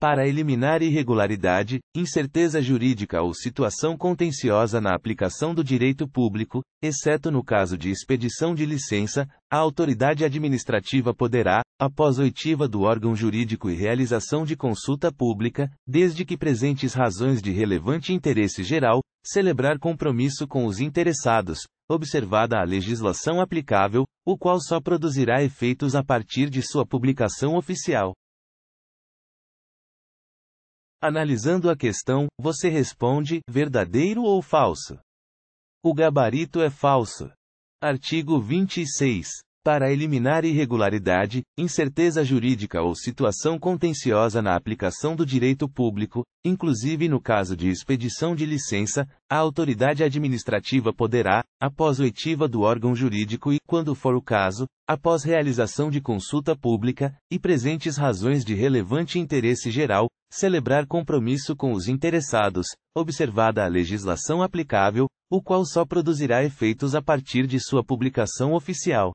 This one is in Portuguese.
para eliminar irregularidade, incerteza jurídica ou situação contenciosa na aplicação do direito público, exceto no caso de expedição de licença, a autoridade administrativa poderá, após oitiva do órgão jurídico e realização de consulta pública, desde que presentes razões de relevante interesse geral, celebrar compromisso com os interessados, observada a legislação aplicável, o qual só produzirá efeitos a partir de sua publicação oficial. Analisando a questão, você responde: verdadeiro ou falso? O gabarito é falso. Artigo 26. Para eliminar irregularidade, incerteza jurídica ou situação contenciosa na aplicação do direito público, inclusive no caso de expedição de licença, a autoridade administrativa poderá, após oitiva do órgão jurídico e, quando for o caso, após realização de consulta pública, e presentes razões de relevante interesse geral, celebrar compromisso com os interessados, observada a legislação aplicável, o qual só produzirá efeitos a partir de sua publicação oficial.